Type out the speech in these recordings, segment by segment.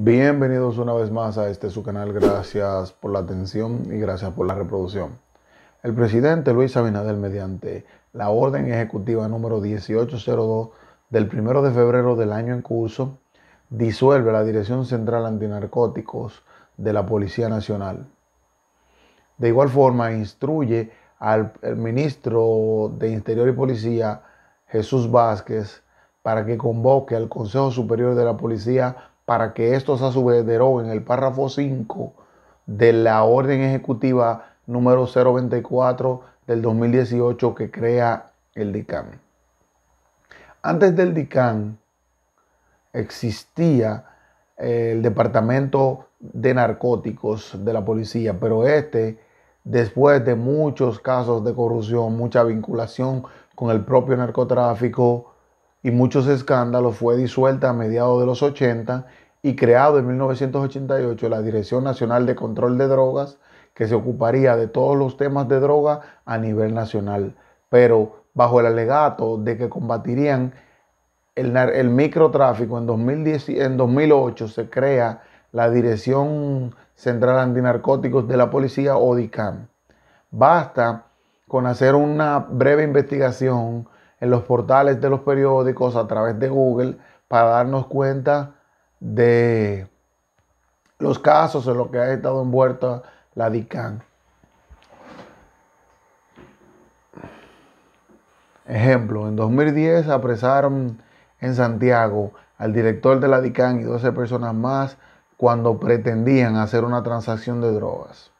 Bienvenidos una vez más a este su canal, gracias por la atención y gracias por la reproducción. El presidente Luis Abinader, mediante la orden ejecutiva número 1802 del 1 de febrero del año en curso, disuelve la Dirección Central Antinarcóticos de la Policía Nacional. De igual forma, instruye al ministro de Interior y Policía, Jesús Vázquez, para que convoque al Consejo Superior de la Policía para que esto se su en el párrafo 5 de la orden ejecutiva número 024 del 2018 que crea el DICAN. Antes del DICAN existía eh, el Departamento de Narcóticos de la Policía, pero este, después de muchos casos de corrupción, mucha vinculación con el propio narcotráfico, y muchos escándalos, fue disuelta a mediados de los 80 y creado en 1988 la Dirección Nacional de Control de Drogas, que se ocuparía de todos los temas de droga a nivel nacional, pero bajo el alegato de que combatirían el, microtráfico, en, en 2008 se crea la Dirección Central Antinarcóticos de la Policía, ODICAM. Basta con hacer una breve investigación en los portales de los periódicos, a través de Google, para darnos cuenta de los casos en los que ha estado envuelta la DICAN. Ejemplo, en 2010 apresaron en Santiago al director de la DICAN y 12 personas más cuando pretendían hacer una transacción de drogas.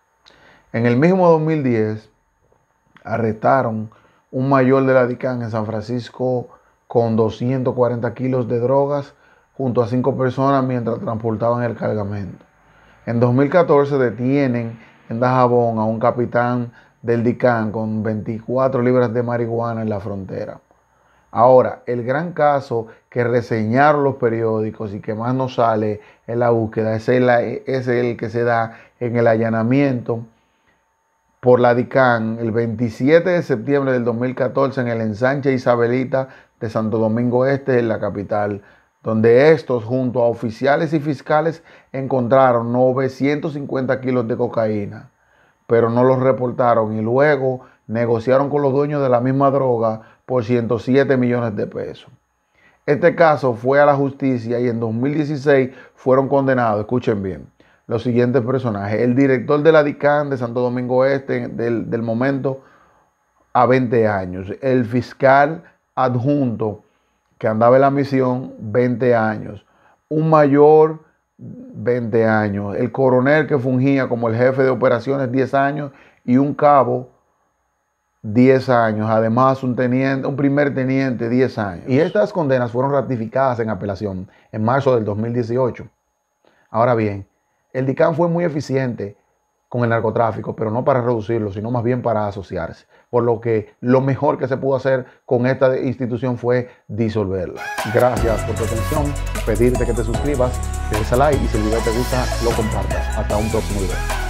En el mismo 2010 arrestaron un mayor de la DICAN en San Francisco con 240 kilos de drogas junto a cinco personas mientras transportaban el cargamento. En 2014 detienen en Dajabón a un capitán del DICAN con 24 libras de marihuana en la frontera. Ahora, el gran caso que reseñaron los periódicos y que más nos sale en la búsqueda es el, es el que se da en el allanamiento por la DICAN el 27 de septiembre del 2014 en el ensanche Isabelita de Santo Domingo Este, en la capital, donde estos junto a oficiales y fiscales encontraron 950 kilos de cocaína, pero no los reportaron y luego negociaron con los dueños de la misma droga por 107 millones de pesos. Este caso fue a la justicia y en 2016 fueron condenados, escuchen bien, los siguientes personajes. El director de la DICAN de Santo Domingo Este del, momento a 20 años. El fiscal adjunto que andaba en la misión 20 años. Un mayor 20 años. El coronel que fungía como el jefe de operaciones 10 años y un cabo 10 años. Además, un, teniente, un primer teniente 10 años. Y estas condenas fueron ratificadas en apelación en marzo del 2018. Ahora bien, el DICAN fue muy eficiente con el narcotráfico, pero no para reducirlo, sino más bien para asociarse. Por lo que lo mejor que se pudo hacer con esta institución fue disolverla. Gracias por tu atención, pedirte que te suscribas, que des a like y si el video te gusta, lo compartas. Hasta un próximo video.